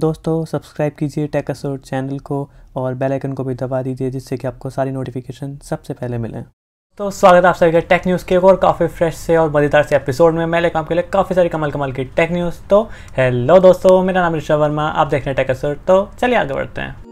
दोस्तों सब्सक्राइब कीजिए टेकासोर चैनल को और बेल आइकन को भी दबा दीजिए जिससे कि आपको सारी नोटिफिकेशन सबसे पहले मिलें तो स्वागत है आप सभी का टेक न्यूज़ के और काफ़ी फ्रेश से और मज़ेदार से एपिसोड में मैं लेकर आपके लिए काफ़ी सारी कमल कमल की टेक न्यूज़ तो हेलो दोस्तों मेरा नाम ऋषा वर्मा आप देख रहे हैं टेकासोर तो चलिए आगे बढ़ते हैं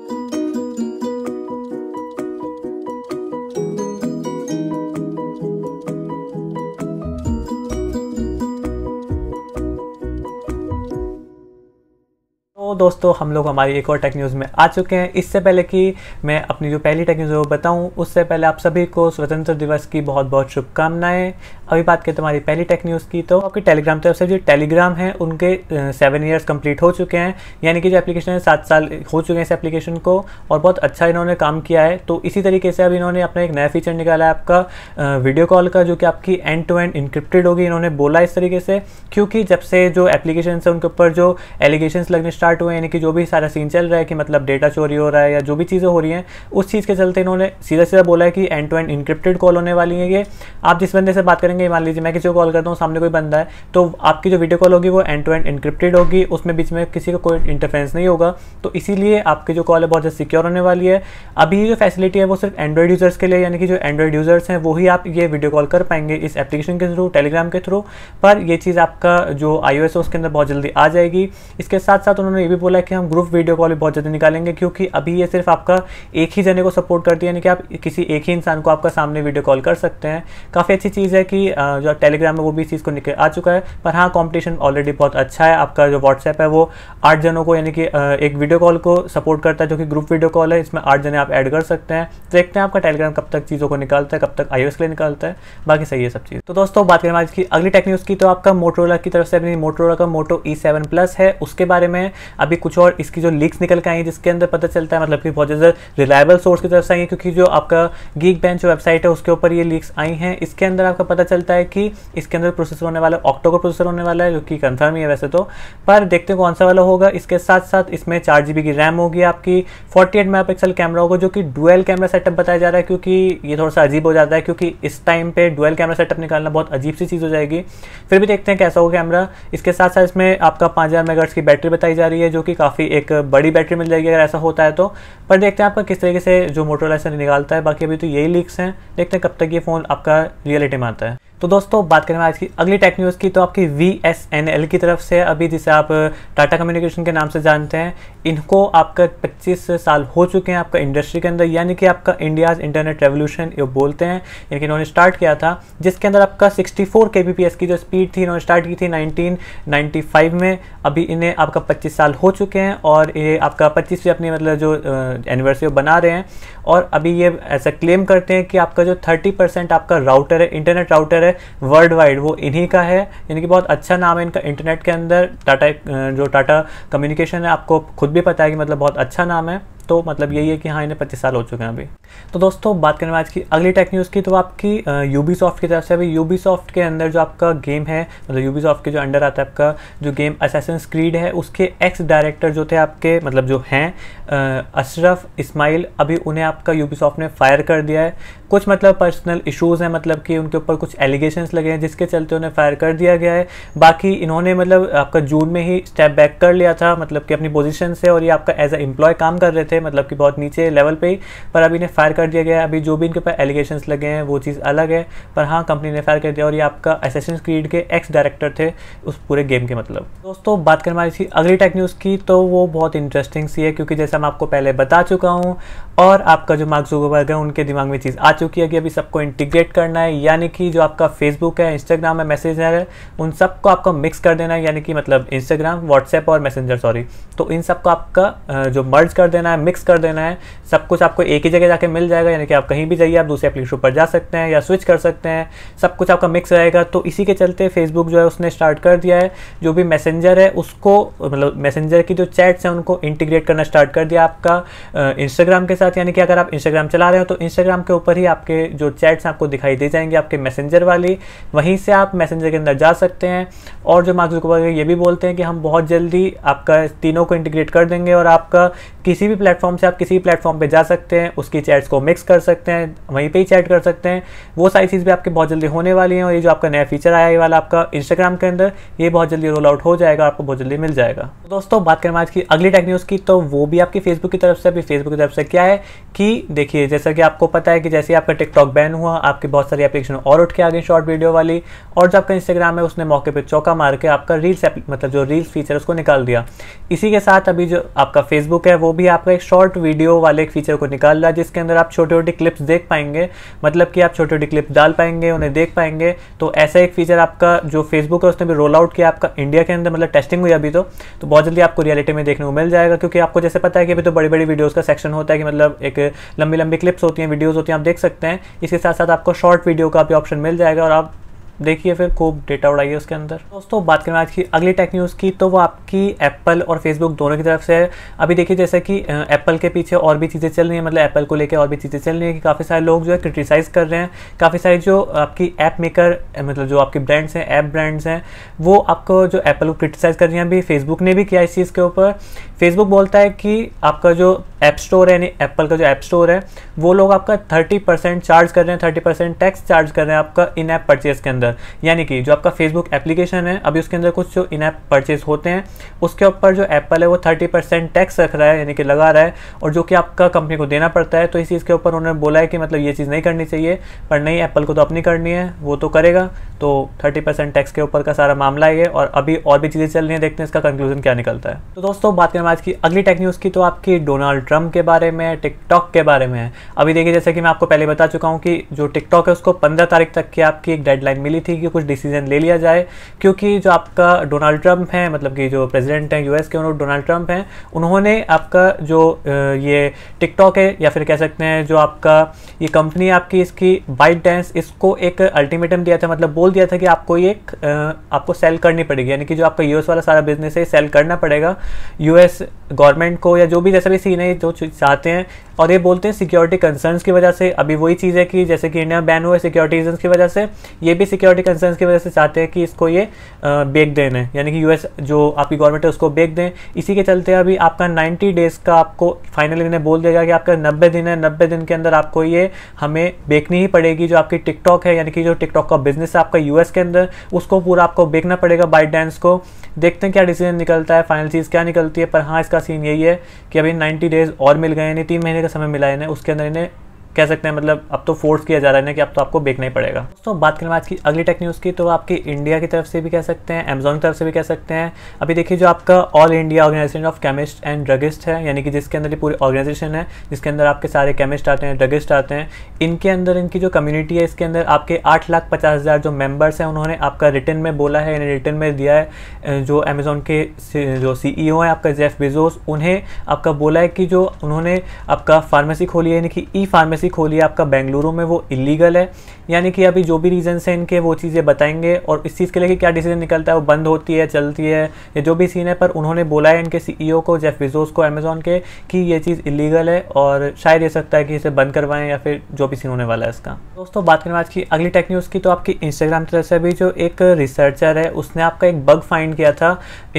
दोस्तों हम लोग हमारी एक और टेक न्यूज़ में आ चुके हैं इससे पहले कि मैं अपनी जो पहली टेक न्यूज़ है वो बताऊँ उससे पहले आप सभी को स्वतंत्र दिवस की बहुत बहुत शुभकामनाएं अभी बात करें तुम्हारी पहली टेक न्यूज़ की तो आपकी टेलीग्राम तरफ से जो टेलीग्राम है उनके सेवन ईयर्स कंप्लीट हो चुके हैं यानी कि जो एप्लीकेशन है सात साल हो चुके हैं इस एप्लीकेशन को और बहुत अच्छा इन्होंने काम किया है तो इसी तरीके से अब इन्होंने अपना एक नया फीचर निकाला है आपका वीडियो कॉल का जो कि आपकी एंड टू एंड इंक्रिप्टेड होगी इन्होंने बोला इस तरीके से क्योंकि जब से जो एप्लीकेशन है उनके ऊपर जो एलिगेशन लगने स्टार्ट कट हुए यानी कि जो भी सारा सीन चल रहा है कि मतलब डेटा चोरी हो रहा है या जो भी चीज़ें हो रही हैं उस चीज़ के चलते इन्होंने सीधा सीधा बोला है कि end to end encrypted call होने वाली है ये आप जिस बंदे से बात करेंगे मान लीजिए मैं किसी को कॉल करता हूँ सामने कोई बंदा है तो आपकी जो वीडियो कॉल होगी वो एंड टू एंड इंक्रिप्टेड होगी उसमें बीच में किसी का कोई इंटरफेंस नहीं होगा तो इसीलिए आपकी जो कॉल है बहुत ज़्यादा सिक्योर होने वाली है अभी जो फैसिलिटी है वो सिर्फ एंड्रॉइड यूज़र्स के लिए यानी कि जो एंड्रॉइड यूज़र्स हैं वही आप ये वीडियो कॉल कर पाएंगे इस एप्लीकेशन के थ्रू टेलीग्राम के थ्रू पर ये चीज़ आपका जो आई है उसके अंदर बहुत जल्दी आ जाएगी इसके साथ साथ उन्होंने भी बोला कि हम ग्रुप वीडियो कॉल भी बहुत ज़्यादा निकालेंगे क्योंकि अभी ये सिर्फ आपका एक ही जने को सपोर्ट करती है यानी कि आप किसी एक ही इंसान को आपका सामने वीडियो कॉल कर सकते हैं काफ़ी अच्छी चीज़ है कि जो टेलीग्राम है वो भी इस चीज़ को निकल आ चुका है पर हाँ कॉम्पिटिशन ऑलरेडी बहुत अच्छा है आपका जो व्हाट्सएप है वो आठ जनों को यानी कि एक वीडियो कॉल को सपोर्ट करता है जो कि ग्रुप वीडियो कॉल है इसमें आठ जने आप ऐड कर सकते हैं देखते हैं आपका टेलीग्राम कब तक चीज़ों को निकालता है कब तक आई के लिए निकालता है बाकी सही है सब चीज़ तो दोस्तों बात करें आज की अगली टेक्न्यूज़ की तो आपका मोटरोला की तरफ से अपनी मोटरोला का मोटो ई सेवन प्लस है उसके बारे में अभी कुछ और इसकी जो लीक्स निकल के आई है जिसके अंदर पता चलता है मतलब कि बहुत ज़्यादा रिलायबल सोर्स की तरफ से आई है क्योंकि जो आपका गीक जो वेबसाइट है उसके ऊपर ये लीक्स आई हैं इसके अंदर आपका पता चलता है कि इसके अंदर प्रोसेसर होने वाला का प्रोसेसर होने वाला है जो कि कन्फर्म ही है वैसे तो पर देखते हैं कौन सा वाला होगा इसके साथ साथ इसमें चार जी की रैम होगी आपकी फोर्टी एट मेगा कैमरा होगा जो कि डुअल कैमरा सेटअप बताया जा रहा है क्योंकि ये थोड़ा सा अजीब हो जाता है क्योंकि इस टाइम पर डुअल कैमरा सेटअप निकालना बहुत अजीब सी चीज़ हो जाएगी फिर भी देखते हैं कैसा होगा कैमरा इसके साथ साथ इसमें आपका पाँच हज़ार की बैटरी बताई जा रही है जो कि काफ़ी एक बड़ी बैटरी मिल जाएगी अगर ऐसा होता है तो पर देखते हैं आपका किस तरीके से जो मोटोरोला निकालता है बाकी अभी तो यही लीक्स हैं देखते हैं कब तक ये फ़ोन आपका रियलिटी में आता है तो दोस्तों बात करें आज की अगली टेक न्यूज़ की तो आपकी वी एस एन एल की तरफ से अभी जिसे आप टाटा कम्युनिकेशन के नाम से जानते हैं इनको आपका 25 साल हो चुके हैं आपका इंडस्ट्री के अंदर यानी कि आपका इंडियाज इंटरनेट रेवोल्यूशन ये बोलते हैं यानी कि इन्होंने स्टार्ट किया था जिसके अंदर आपका 64 फोर की जो स्पीड थी इन्होंने स्टार्ट की थी 1995 में अभी इन्हें आपका 25 साल हो चुके हैं और ये आपका पच्चीसवीं अपनी मतलब जो एनिवर्सरी बना रहे हैं और अभी ये ऐसा क्लेम करते हैं कि आपका जो थर्टी आपका राउटर है इंटरनेट राउटर है है वर्ल्ड वाइड वो इन्हीं का है यानी कि बहुत अच्छा नाम है इनका इंटरनेट के अंदर टाटा जो टाटा कम्युनिकेशन है आपको खुद भी पता है कि मतलब बहुत अच्छा नाम है तो मतलब यही है कि हाँ इन्हें पच्चीस साल हो चुके हैं अभी तो दोस्तों बात करने आज की अगली टेक न्यूज़ की तो आपकी यूबी सॉफ्ट की तरफ से अभी यूबी सॉफ्ट के अंदर जो आपका गेम है मतलब यूबी सॉफ्ट के जो अंडर आता है आपका जो गेम असेसन क्रीड है उसके एक्स डायरेक्टर जो थे आपके मतलब जो हैं अशरफ इस्माइल अभी उन्हें आपका यूबी सॉफ्ट ने फायर कर दिया है कुछ मतलब पर्सनल इशूज़ हैं मतलब कि उनके ऊपर कुछ एलिगेशंस लगे हैं जिसके चलते उन्हें फायर कर दिया गया है बाकी इन्होंने मतलब आपका जून में ही स्टेप बैक कर लिया था मतलब कि अपनी पोजिशन से और ये आपका एज अ एम्प्लॉय काम कर रहे थे थे मतलब कि बहुत नीचे लेवल पे ही पर अभी इन्हें फायर कर दिया गया अभी जो भी इनके पास एलिगेशन लगे हैं वो चीज़ अलग है पर हाँ कंपनी ने फायर कर दिया और ये आपका एसेशन क्रीड के एक्स डायरेक्टर थे उस पूरे गेम के मतलब दोस्तों बात करें हमारी थी अगली टेक न्यूज़ की तो वो बहुत इंटरेस्टिंग सी है क्योंकि जैसा मैं आपको पहले बता चुका हूँ और आपका जो मार्क्स वर्ग है उनके दिमाग में चीज़ आ चुकी है कि अभी सबको इंटीग्रेट करना है यानी कि जो आपका फेसबुक है इंस्टाग्राम है मैसेजर है उन सबको आपको मिक्स कर देना है यानी कि मतलब इंस्टाग्राम व्हाट्सएप और मैसेंजर सॉरी तो इन सबको आपका जो मर्ज कर देना है मिक्स कर देना है सब कुछ आपको एक ही जगह जाके मिल जाएगा यानी कि आप कहीं भी जाइए आप दूसरे एप्लीकेशन पर जा सकते हैं या स्विच कर सकते हैं सब कुछ आपका मिक्स रहेगा तो इसी के चलते फेसबुक जो है उसने स्टार्ट कर दिया है जो भी मैसेंजर है उसको मतलब मैसेंजर की जो चैट्स हैं उनको इंटीग्रेट करना स्टार्ट कर दिया आपका इंस्टाग्राम के साथ यानी कि अगर आप इंस्टाग्राम चला रहे हो तो इंस्टाग्राम के ऊपर ही आपके जो चैट्स आपको दिखाई दे जाएंगे आपके मैसेंजर वाली वहीं से आप मैसेंजर के अंदर जा सकते हैं और जो मार्क्स ये भी बोलते हैं कि हम बहुत जल्दी आपका तीनों को इंटीग्रेट कर देंगे और आपका किसी भी प्लेटफॉर्म प्लेटफॉर्म से आप किसी भी प्लेटफॉर्म पे जा सकते हैं उसकी चैट्स को मिक्स कर सकते हैं वहीं पे ही चैट कर सकते हैं वो सारी चीज़ भी आपके बहुत जल्दी होने वाली हैं और ये जो आपका नया फीचर आया है वाला आपका इंस्टाग्राम के अंदर ये बहुत जल्दी रोल आउट हो जाएगा आपको बहुत जल्दी मिल जाएगा तो दोस्तों बात करें आज की अगली टेक न्यूज़ की तो वो भी आपकी फेसबुक की तरफ से अभी फेसबुक की तरफ से क्या है कि देखिए जैसा कि आपको पता है कि जैसे आपका टिकटॉक बैन हुआ आपकी बहुत सारी एप्लीकेशन और उठ के आ गई शॉर्ट वीडियो वाली और जो आपका इंस्टाग्राम है उसने मौके पर चौका मार के आपका रील्स मतलब जो रील्स फीचर उसको निकाल दिया इसी के साथ अभी जो आपका फेसबुक है वो भी आपका एक शॉर्ट वीडियो वाले एक फीचर को निकाल रहा है जिसके अंदर आप छोटे छोटे क्लिप्स देख पाएंगे मतलब कि आप छोटे छोटे क्लिप्स डाल पाएंगे उन्हें देख पाएंगे तो ऐसा एक फीचर आपका जो फेसबुक है उसने भी रोल आउट किया आपका इंडिया के अंदर मतलब टेस्टिंग हुई अभी तो तो बहुत जल्दी आपको रियलिटी में देखने को मिल जाएगा क्योंकि आपको जैसे पता है कि अभी तो बड़ी बड़ी वीडियोज़ का सेक्शन होता है कि मतलब एक लंबी लंबी क्लिप्स होती हैं वीडियोज़ होती हैं आप देख सकते हैं इसके साथ साथ आपको शॉर्ट वीडियो का भी ऑप्शन मिल जाएगा और आप देखिए फिर खूब डेटा उड़ाइए उसके अंदर दोस्तों बात करें आज की अगली टेक न्यूज़ की तो वो आपकी एप्पल और फेसबुक दोनों की तरफ से है अभी देखिए जैसे कि एप्पल के पीछे और भी चीज़ें चल रही हैं मतलब एप्पल को लेकर और भी चीज़ें चल रही हैं कि काफ़ी सारे लोग जो है क्रिटिसाइज़ कर रहे हैं काफ़ी सारे जो आपकी ऐप मेकर मतलब जो आपके ब्रांड्स हैं ऐप ब्रांड्स हैं वो आपको जो एप्पल को क्रिटिसाइज़ कर रही हैं अभी फेसबुक ने भी किया इस चीज़ के ऊपर फेसबुक बोलता है कि आपका जो ऐप स्टोर है यानी एप्पल का जो ऐप स्टोर है वो लोग आपका थर्टी चार्ज कर रहे हैं थर्टी टैक्स चार्ज कर रहे हैं आपका इन ऐप परचेज़ के अंदर अंदर यानी कि जो आपका फेसबुक एप्लीकेशन है अभी उसके अंदर कुछ जो इन ऐप परचेज होते हैं उसके ऊपर जो एप्पल है वो थर्टी परसेंट टैक्स रख रहा है यानी कि लगा रहा है और जो कि आपका कंपनी को देना पड़ता है तो इस चीज़ के ऊपर उन्होंने बोला है कि मतलब ये चीज़ नहीं करनी चाहिए पर नहीं एप्पल को तो अपनी करनी है वो तो करेगा तो थर्टी टैक्स के ऊपर का सारा मामला है और अभी और भी चीज़ें चल रही हैं देखते हैं इसका कंक्लूजन क्या निकलता है तो दोस्तों बात करें आज की अगली टेक न्यूज़ की तो आपकी डोनाल्ड ट्रंप के बारे में टिकटॉक के बारे में अभी देखिए जैसे कि मैं आपको पहले बता चुका हूँ कि जो टिकटॉक है उसको पंद्रह तारीख तक की आपकी एक डेडलाइन मिली मिली थी कि कुछ डिसीजन ले लिया जाए क्योंकि जो आपका डोनाल्ड ट्रंप हैं मतलब कि जो प्रेसिडेंट हैं यूएस के उन्होंने डोनाल्ड ट्रंप हैं उन्होंने आपका जो ये टिकटॉक है या फिर कह सकते हैं जो आपका ये कंपनी आपकी इसकी बाइट डांस इसको एक अल्टीमेटम दिया था मतलब बोल दिया था कि आपको ये आपको सेल करनी पड़ेगी यानी कि जो आपका यूएस वाला सारा बिजनेस है सेल करना पड़ेगा यूएस गवर्नमेंट को या जो भी जैसा भी सीन है जो चाहते हैं और ये बोलते हैं सिक्योरिटी कंसर्न्स की वजह से अभी वही चीज़ है कि जैसे कि इंडिया बैन हुआ है सिक्योरिटी रीजन की वजह से ये भी सिक्योरिटी कंसर्न की वजह से चाहते हैं कि इसको ये बेक देने यानी कि यूएस जो आपकी गवर्नमेंट है उसको बेक दें इसी के चलते अभी आपका 90 डेज़ का आपको फाइनली इन्हें बोल देगा कि आपका 90 दिन है 90 दिन के अंदर आपको ये हमें बेचनी ही पड़ेगी जो आपकी टिकटॉक है यानी कि जो टिकटॉक का बिजनेस है आपका यूएस के अंदर उसको पूरा आपको बेकना पड़ेगा बाइट डांस को देखते हैं क्या डिसीजन निकलता है फाइनल चीज़ क्या निकलती है पर हाँ इसका सीन यही है कि अभी नाइन्टी डेज़ और मिल गए यानी तीन महीने का समय मिला इन्हें उसके अंदर इन्हें कह सकते हैं मतलब अब तो फोर्स किया जा रहा है ना कि अब तो आपको बेचना ही पड़ेगा दोस्तों बात करें आज की अगली टेक न्यूज़ की तो आपकी इंडिया की तरफ से भी कह सकते हैं अमेजोन की तरफ से भी कह सकते हैं अभी देखिए जो आपका all India organisation of chemist and druggist है यानी कि जिसके अंदर ये पूरी ऑर्गेनाइजेशन है जिसके अंदर आपके सारे केमिस्ट आते हैं ड्रगिस्ट आते हैं इनके अंदर इनकी जो कम्युनिटी है इसके अंदर आपके आठ लाख पचास हज़ार जो मेम्बर्स हैं उन्होंने आपका रिटर्न में बोला है यानी रिटर्न में दिया है जो अमेजोन के जो सी ई ओ हैं आपका जेफ बेजोस उन्हें आपका बोला है कि जो उन्होंने आपका फार्मेसी खोली है यानी कि ई फार्मेसी एम्बेसी खोली है आपका बेंगलुरु में वो इलीगल है यानी कि अभी जो भी रीज़न है इनके वो चीज़ें बताएंगे और इस चीज़ के लेके क्या डिसीजन निकलता है वो बंद होती है चलती है या जो भी सीन है पर उन्होंने बोला है इनके सीईओ e को जेफ विजोस को अमेजोन के कि ये चीज़ इलीगल है और शायद ये सकता है कि इसे बंद करवाएं या फिर जो भी सीन होने वाला है इसका दोस्तों बात करें आज की अगली टेक न्यूज़ की तो आपकी इंस्टाग्राम तरफ से भी जो एक रिसर्चर है उसने आपका एक बग फाइंड किया था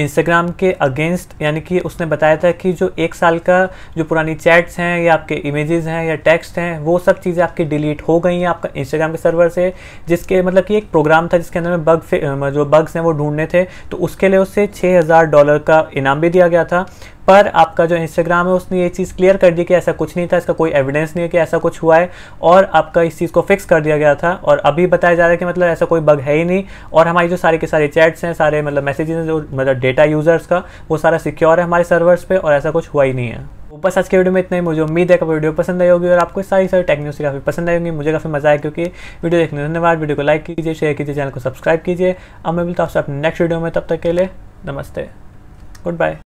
इंस्टाग्राम के अगेंस्ट यानी कि उसने बताया था कि जो एक साल का जो पुरानी चैट्स हैं या आपके इमेजेस हैं या टेक्स्ट हैं हैं वो सब चीज़ें आपकी डिलीट हो गई हैं आपका इंस्टाग्राम के सर्वर से जिसके मतलब कि एक प्रोग्राम था जिसके अंदर में बग जो बग्स हैं वो ढूंढने थे तो उसके लिए उससे छः हज़ार डॉलर का इनाम भी दिया गया था पर आपका जो इंस्टाग्राम है उसने ये चीज़ क्लियर कर दी कि ऐसा कुछ नहीं था इसका कोई एविडेंस नहीं है कि ऐसा कुछ हुआ है और आपका इस चीज़ को फिक्स कर दिया गया था और अभी बताया जा रहा है कि मतलब ऐसा कोई बग है ही नहीं और हमारी जो सारे के सारे चैट्स हैं सारे मतलब मैसेजेस हैं जो मतलब डेटा यूज़र्स का वो सारा सिक्योर है हमारे सर्वर्स पर और ऐसा कुछ हुआ ही नहीं है बस आज के वीडियो में इतना ही मुझे उम्मीद है कि वीडियो पसंद आई होगी और आपको सारी सारी टेक न्यूज़ काफ़ी पसंद आई होगी मुझे काफ़ी मजा आया क्योंकि वीडियो देखने धन्यवाद वीडियो को लाइक कीजिए शेयर कीजिए चैनल को सब्सक्राइब कीजिए अब मैं मिलता हूँ आपसे नेक्स्ट वीडियो में तब तक के लिए नमस्ते गुड बाय